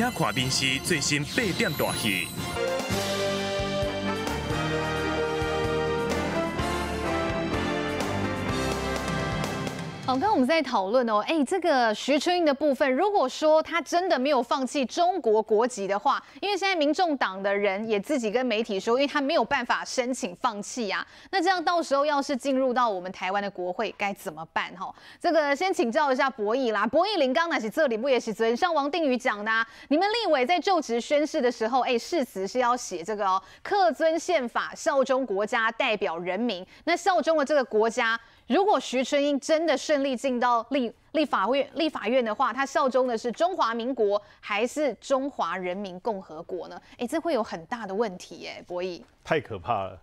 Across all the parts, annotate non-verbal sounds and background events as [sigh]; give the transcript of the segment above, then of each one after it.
请看电视最新八点大戏。好，跟我们在讨论哦，哎，这个徐春英的部分，如果说他真的没有放弃中国国籍的话，因为现在民众党的人也自己跟媒体说，因为他没有办法申请放弃啊，那这样到时候要是进入到我们台湾的国会该怎么办？哈，这个先请教一下博弈啦，博弈林刚拿起这里不也是天像王定宇讲的，啊，你们立委在就职宣誓的时候，哎，誓词是要写这个哦，恪遵宪法，效忠国家，代表人民，那效忠了这个国家。如果徐春英真的顺利进到立立法院立法院的话，他效忠的是中华民国还是中华人民共和国呢？哎，这会有很大的问题耶，博弈。太可怕了，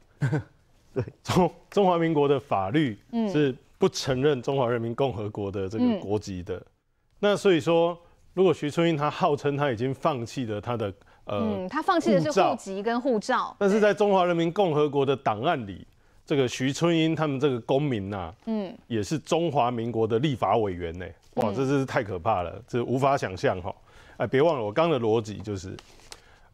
[laughs] 中中华民国的法律是不承认中华人民共和国的这个国籍的。那所以说，如果徐春英他号称他已经放弃了他的呃，嗯，他放弃的是户籍跟护照，但是在中华人民共和国的档案里。这个徐春英他们这个公民呐，嗯，也是中华民国的立法委员呢，哇，这是太可怕了，这无法想象哈。哎，别忘了我刚的逻辑就是，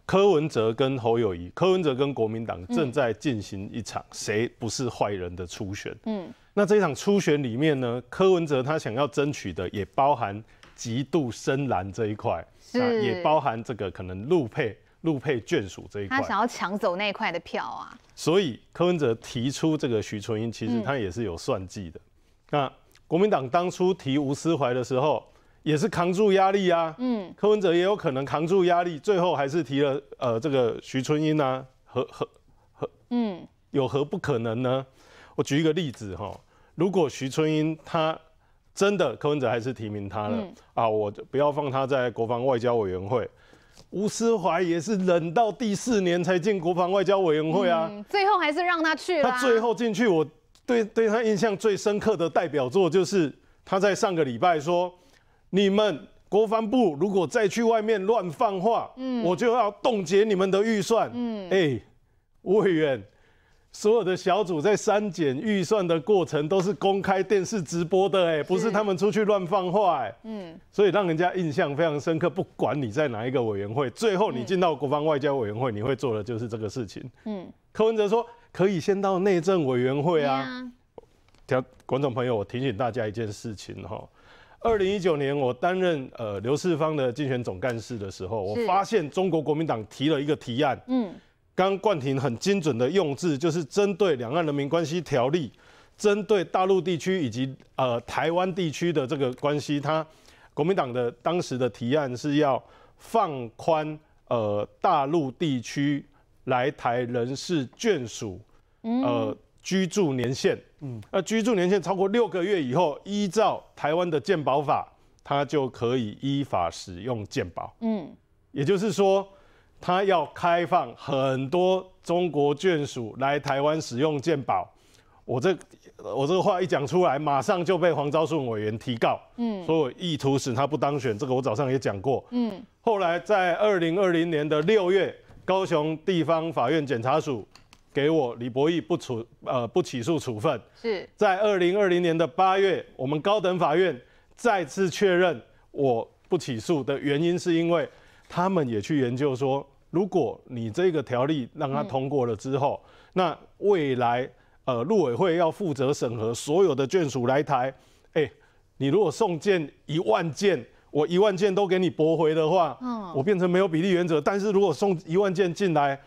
柯文哲跟侯友谊，柯文哲跟国民党正在进行一场谁不是坏人的初选。嗯，那这一场初选里面呢，柯文哲他想要争取的也包含极度深蓝这一块，是，也包含这个可能路配。陆配眷属这一块，他想要抢走那一块的票啊。所以柯文哲提出这个徐春英，其实他也是有算计的。那国民党当初提吴思怀的时候，也是扛住压力啊。嗯，柯文哲也有可能扛住压力，最后还是提了呃这个徐春英啊。何何何？嗯，有何不可能呢？我举一个例子哈，如果徐春英他真的柯文哲还是提名他了啊，我不要放他在国防外交委员会。吴思怀也是忍到第四年才进国防外交委员会啊，最后还是让他去了。他最后进去，我对对他印象最深刻的代表作就是他在上个礼拜说：“你们国防部如果再去外面乱放话，嗯，我就要冻结你们的预算。”嗯，哎，吴委员。所有的小组在删减预算的过程都是公开电视直播的，哎，不是他们出去乱放话，哎，嗯，所以让人家印象非常深刻。不管你在哪一个委员会，最后你进到国防外交委员会，你会做的就是这个事情。嗯，柯文哲说可以先到内政委员会啊。调观众朋友，我提醒大家一件事情哈，二零一九年我担任呃刘世芳的竞选总干事的时候，我发现中国国民党提了一个提案，嗯。刚冠廷很精准的用字，就是针对两岸人民关系条例，针对大陆地区以及呃台湾地区的这个关系，他国民党的当时的提案是要放宽呃大陆地区来台人士眷属呃居住年限，嗯，那居住年限超过六个月以后，依照台湾的鉴保法，他就可以依法使用鉴保，嗯，也就是说。他要开放很多中国眷属来台湾使用鉴宝，我这我这个话一讲出来，马上就被黄昭顺委员提告，嗯，说我意图使他不当选，这个我早上也讲过，嗯，后来在二零二零年的六月，高雄地方法院检察署给我李博义不处呃不起诉处分，是在二零二零年的八月，我们高等法院再次确认我不起诉的原因是因为他们也去研究说。如果你这个条例让他通过了之后，那未来呃，陆委会要负责审核所有的眷属来台，哎，你如果送件一万件，我一万件都给你驳回的话，嗯，我变成没有比例原则。但是如果送一万件进来，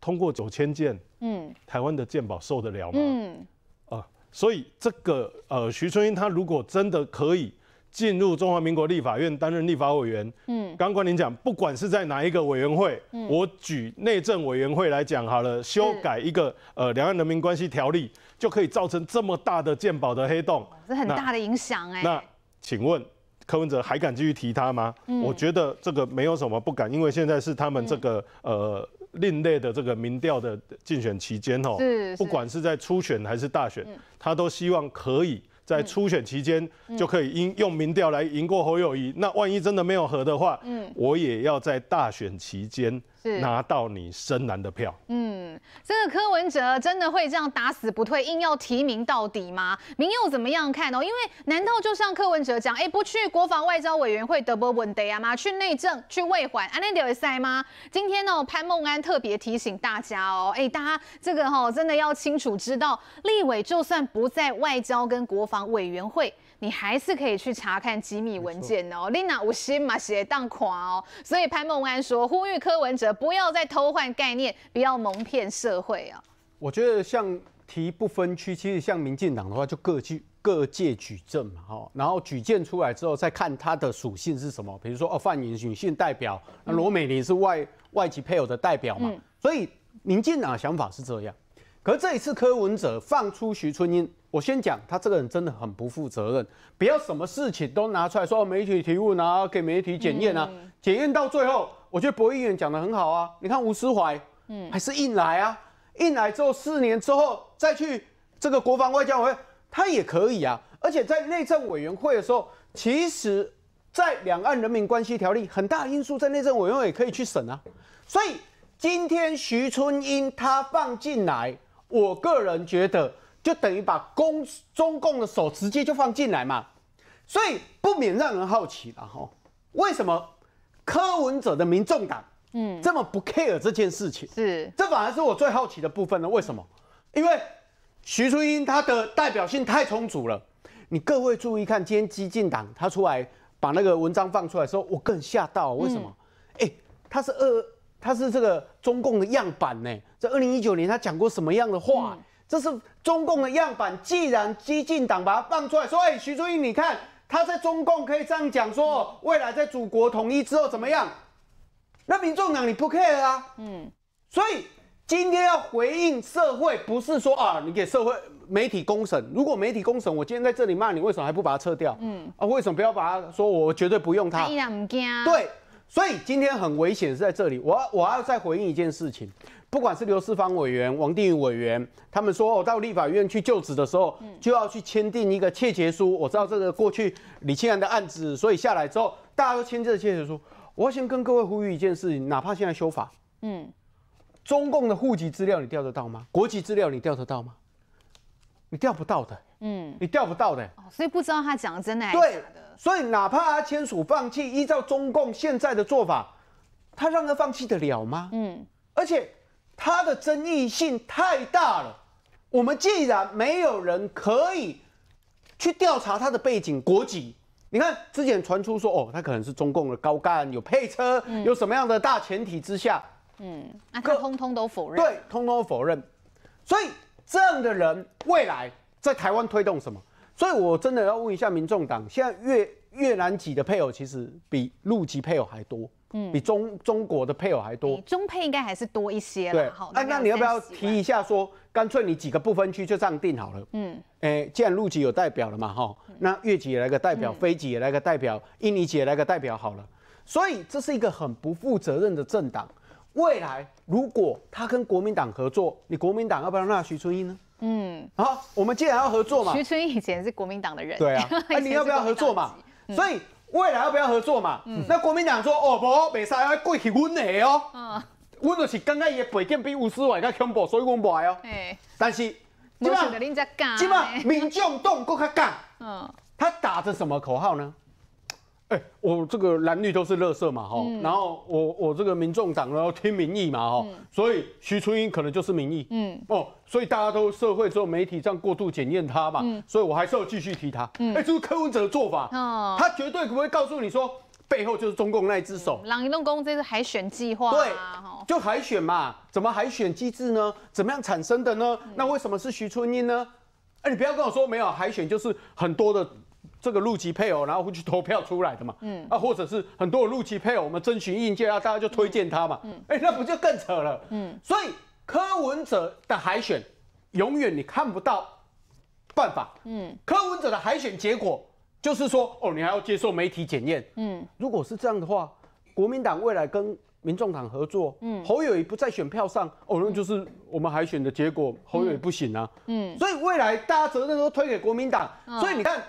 通过九千件，嗯，台湾的鉴宝受得了吗？嗯，啊，所以这个呃，徐春英他如果真的可以。进入中华民国立法院担任立法委员。嗯，刚刚您讲，不管是在哪一个委员会，我举内政委员会来讲好了，修改一个呃两岸人民关系条例，就可以造成这么大的鉴保的黑洞，这很大的影响哎。那请问柯文哲还敢继续提他吗？我觉得这个没有什么不敢，因为现在是他们这个呃另类的这个民调的竞选期间哦，不管是在初选还是大选，他都希望可以。在初选期间就可以赢用民调来赢过侯友谊。那万一真的没有和的话，嗯，我也要在大选期间拿到你深蓝的票，嗯。这个柯文哲真的会这样打死不退，硬要提名到底吗？民又怎么样看哦？因为难道就像柯文哲讲，哎，不去国防外交委员会得不稳 day 吗？去内政去卫环安内尔塞吗？今天呢，潘孟安特别提醒大家哦，哎，大家这个哈真的要清楚知道，立委就算不在外交跟国防委员会。你还是可以去查看机密文件哦，Lina，我写当框哦。所以潘孟安说，呼吁柯文哲不要再偷换概念，不要蒙骗社会啊。我觉得像提不分区，其实像民进党的话，就各据。各界举证嘛，哈，然后举荐出来之后，再看它的属性是什么。比如说，哦，范云女性代表，那罗美玲是外外籍配偶的代表嘛，所以民进党想法是这样。可这一次，柯文哲放出徐春英。我先讲，他这个人真的很不负责任，不要什么事情都拿出来说，媒体提问啊，给媒体检验啊，检验到最后，我觉得博议员讲的很好啊。你看吴思怀，嗯，还是硬来啊，硬来之后四年之后再去这个国防外交委员他也可以啊。而且在内政委员会的时候，其实，在两岸人民关系条例很大因素在内政委员会可以去审啊。所以今天徐春英他放进来，我个人觉得。就等于把公中共的手直接就放进来嘛，所以不免让人好奇了哈。为什么柯文哲的民众党嗯这么不 care 这件事情？是，这反而是我最好奇的部分呢。为什么？因为徐春英他的代表性太充足了。你各位注意看，今天激进党他出来把那个文章放出来说，我更吓到。为什么？哎，他是二，他是这个中共的样板呢？在二零一九年他讲过什么样的话？这是。中共的样板，既然激进党把它放出来说，哎，徐宗英，你看他在中共可以这样讲，说未来在祖国统一之后怎么样？那民众党你不 care 啊？嗯，所以今天要回应社会，不是说啊，你给社会媒体公审，如果媒体公审，我今天在这里骂你，为什么还不把它撤掉？嗯，啊，为什么不要把它说，我绝对不用它？对，所以今天很危险是在这里，我我要再回应一件事情。不管是刘世芳委员、王定宇委员，他们说我到立法院去就职的时候，就要去签订一个窃结书。我知道这个过去李庆安的案子，所以下来之后，大家都签这个窃结书。我要先跟各位呼吁一件事情，哪怕现在修法，嗯，中共的户籍资料你调得到吗？国籍资料你调得到吗？你调不到的，嗯，你调不到的，所以不知道他讲真的还是假的。所以哪怕他签署放弃，依照中共现在的做法，他让他放弃得了吗？嗯，而且。他的争议性太大了，我们既然没有人可以去调查他的背景、国籍，你看之前传出说，哦，他可能是中共的高干，有配车，有什么样的大前提之下，嗯，那他通通都否认，对，通通否认，所以这样的人未来在台湾推动什么？所以我真的要问一下民众党，现在越越南籍的配偶其实比陆籍配偶还多。比中中国的配偶还多，中配应该还是多一些啦。对哈，那那你要不要提一下说，干脆你几个不分区就这样定好了？嗯，哎，既然陆籍有代表了嘛，哈，那越籍来个代表，非籍也来个代表，印尼籍也来个代表好了。所以这是一个很不负责任的政党。未来如果他跟国民党合作，你国民党要不要纳徐春英呢？嗯，好，我们既然要合作嘛，徐春英以前是国民党的人。对啊，那 [laughs] 你要不要合作嘛？所以。未来要不要合作嘛？嗯、那国民党说哦，无，未使要过去阮的下嗯，阮就是感觉伊的背景比吴思华较恐怖，所以阮来哦。哎，但是，即嘛，即嘛，民众党更较干。嗯，他打着什么口号呢？哎，我这个蓝绿都是垃色嘛，哈，然后我我这个民众党然后听民意嘛，哈，所以徐春英可能就是民意，嗯，哦，所以大家都社会、做媒体这样过度检验他嘛，所以我还是要继续提他。哎，这是柯文哲的做法，他绝对不会告诉你说背后就是中共那一只手。郎一动公这是海选计划，对，就海选嘛，怎么海选机制呢？怎么样产生的呢？那为什么是徐春英呢？哎，你不要跟我说没有海选，就是很多的。这个陆奇配偶，然后会去投票出来的嘛？嗯，啊，或者是很多陆奇配偶，我们征询意见，啊，大家就推荐他嘛？嗯，哎，那不就更扯了？嗯，所以柯文哲的海选，永远你看不到办法。嗯，柯文哲的海选结果就是说，哦，你还要接受媒体检验。嗯，如果是这样的话，国民党未来跟民众党合作，嗯，侯友宜不在选票上，哦，那就是我们海选的结果，侯友宜不行啊。嗯，所以未来大家责任都推给国民党。所以你看。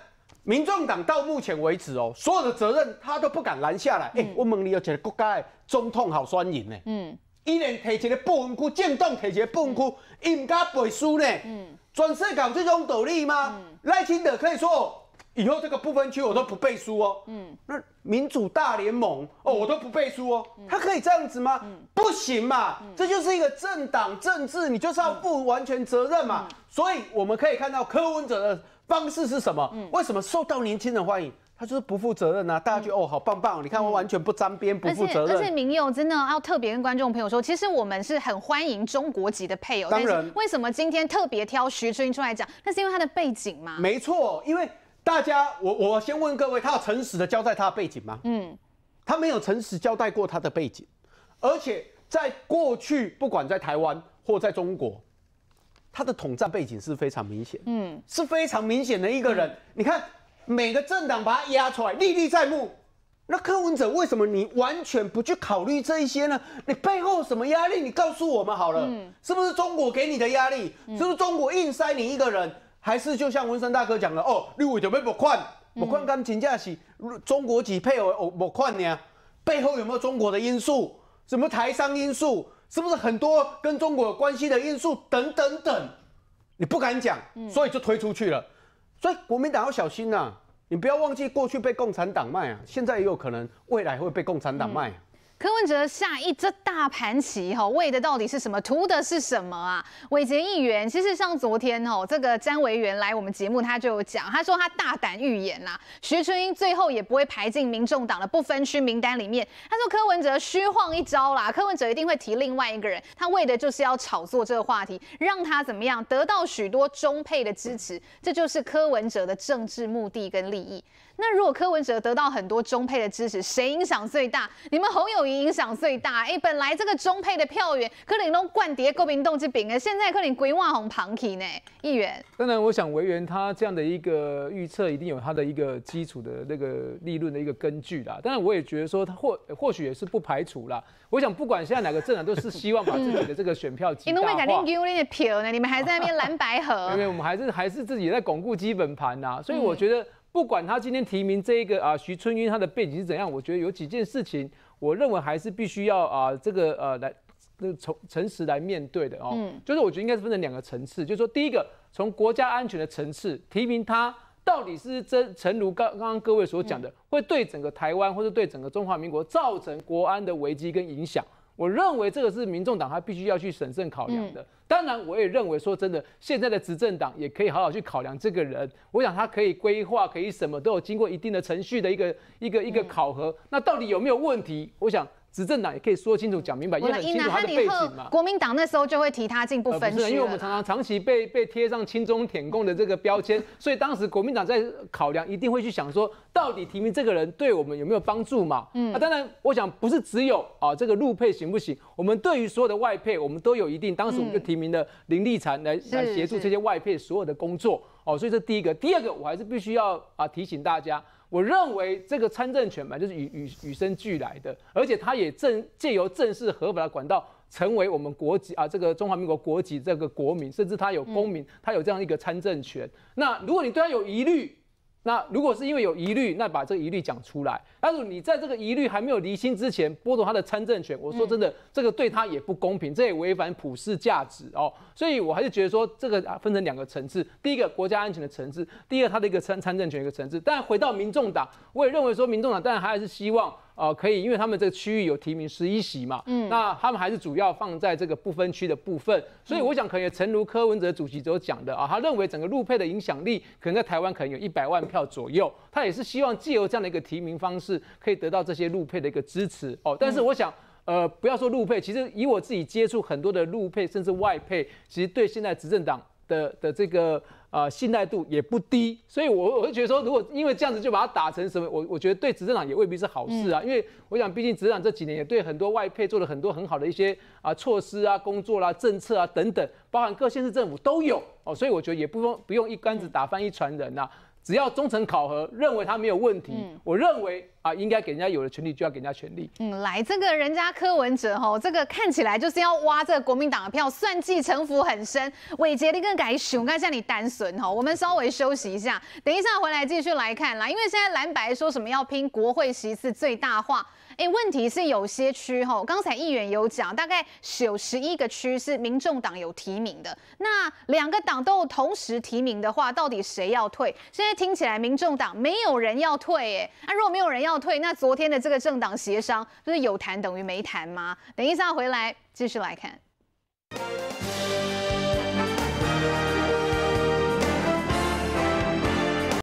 民众党到目前为止哦，所有的责任他都不敢拦下来。哎，我问你，有几个国家的总统好双赢呢？嗯，一年提起来不分区，渐冻提起来不分区，伊唔敢背书呢。嗯，专设搞这种斗力吗？赖清德可以说，以后这个不分区我都不背书哦。嗯，那民主大联盟哦，我都不背书哦，他可以这样子吗？不行嘛，这就是一个政党政治，你就是要负完全责任嘛。所以我们可以看到柯文哲的。方式是什么？为什么受到年轻人欢迎？他就是不负责任呢。大家觉得哦，好棒棒！你看我完全不沾边，不负责任。而且民佑真的要特别跟观众朋友说，其实我们是很欢迎中国籍的配偶。当然，为什么今天特别挑徐春出来讲？那是因为他的背景吗？没错，因为大家，我我先问各位，他有诚实的交代他的背景吗？嗯，他没有诚实交代过他的背景，而且在过去，不管在台湾或在中国。他的统战背景是非常明显，嗯，是非常明显的一个人。你看每个政党把他压出来，历历在目。那柯文哲为什么你完全不去考虑这一些呢？你背后什么压力？你告诉我们好了，是不是中国给你的压力？是不是中国硬塞你一个人？还是就像文生大哥讲的，哦，你为着要募款，募款刚请假起，中国籍配偶哦募款呢？背后有没有中国的因素？什么台商因素？是不是很多跟中国关系的因素等等等，你不敢讲，所以就推出去了。所以国民党要小心呐，你不要忘记过去被共产党卖啊，现在也有可能未来会被共产党卖。柯文哲下一这大盘棋，哈，为的到底是什么？图的是什么啊？伟杰议员，其实像昨天，哦，这个詹委员来我们节目，他就有讲，他说他大胆预言呐，徐春英最后也不会排进民众党的不分区名单里面。他说柯文哲虚晃一招啦，柯文哲一定会提另外一个人，他为的就是要炒作这个话题，让他怎么样得到许多中配的支持，这就是柯文哲的政治目的跟利益。那如果柯文哲得到很多中配的支持，谁影响最大？你们侯友谊影响最大。哎，本来这个中配的票源，柯林东灌碟勾冰冻即饼哎，现在柯林鬼万红旁体呢，议员。当然，我想委员他这样的一个预测，一定有他的一个基础的那个利润的一个根据啦。当然，我也觉得说他或或许也是不排除啦。我想，不管现在哪个政党，都是希望把自己的这个选票集大。因为你们还在那边蓝白河？[laughs] 因为我们还是还是自己在巩固基本盘啊，所以我觉得。不管他今天提名这一个啊徐春英，他的背景是怎样，我觉得有几件事情，我认为还是必须要啊这个呃来，从诚实来面对的哦。嗯，就是我觉得应该是分成两个层次，就说第一个从国家安全的层次，提名他到底是真诚如刚刚刚各位所讲的，会对整个台湾或者对整个中华民国造成国安的危机跟影响，我认为这个是民众党他必须要去审慎考量的。当然，我也认为说真的，现在的执政党也可以好好去考量这个人。我想他可以规划，可以什么都有经过一定的程序的一个一个一个考核。那到底有没有问题？我想。执政党也可以说清楚、讲明白，为很清楚他的背景嘛。国民党那时候就会提他进步分析。因为我们常常长期被被贴上亲中、舔共的这个标签，[laughs] 所以当时国民党在考量，一定会去想说，到底提名这个人对我们有没有帮助嘛？嗯，啊，当然，我想不是只有啊这个陆配行不行？我们对于所有的外配，我们都有一定。当时我们就提名的林立财来来协助这些外配所有的工作哦。所以这第一个，第二个，我还是必须要啊提醒大家。我认为这个参政权嘛，就是与与与生俱来的，而且他也正借由正式合法的管道，成为我们国籍啊，这个中华民国国籍这个国民，甚至他有公民，他有这样一个参政权。那如果你对他有疑虑，那如果是因为有疑虑，那把这疑虑讲出来。但是你在这个疑虑还没有厘清之前，剥夺他的参政权，我说真的，这个对他也不公平，这也违反普世价值哦。所以我还是觉得说，这个分成两个层次：，第一个国家安全的层次，第二他的一个参参政权一个层次。但回到民众党，我也认为说，民众党当然还是希望。哦，可以，因为他们这个区域有提名十一席嘛，嗯，那他们还是主要放在这个不分区的部分，所以我想可能陈如柯文哲主席所讲的啊，他认为整个绿配的影响力可能在台湾可能有一百万票左右，他也是希望借由这样的一个提名方式可以得到这些绿配的一个支持哦，但是我想，呃，不要说绿配，其实以我自己接触很多的绿配甚至外配，其实对现在执政党的的这个。啊，信赖度也不低，所以，我我觉得说，如果因为这样子就把他打成什么，我我觉得对执政党也未必是好事啊，因为我想，毕竟执政党这几年也对很多外配做了很多很好的一些啊措施啊、工作啦、政策啊等等，包含各县市政府都有哦，所以我觉得也不用不用一竿子打翻一船人呐，只要中诚考核认为他没有问题，我认为。啊，应该给人家有了权利就要给人家权利。嗯，来这个人家柯文哲哈，这个看起来就是要挖这个国民党的票，算计城府很深。伟杰，你更改雄，我看下你单纯哈。我们稍微休息一下，等一下回来继续来看啦。因为现在蓝白说什么要拼国会席次最大化，哎，问题是有些区哈，刚才议员有讲，大概有十一个区是民众党有提名的。那两个党都同时提名的话，到底谁要退？现在听起来民众党没有人要退，哎，那如果没有人要。要退那昨天的这个政党协商，就是有谈等于没谈吗？等一下回来继续来看。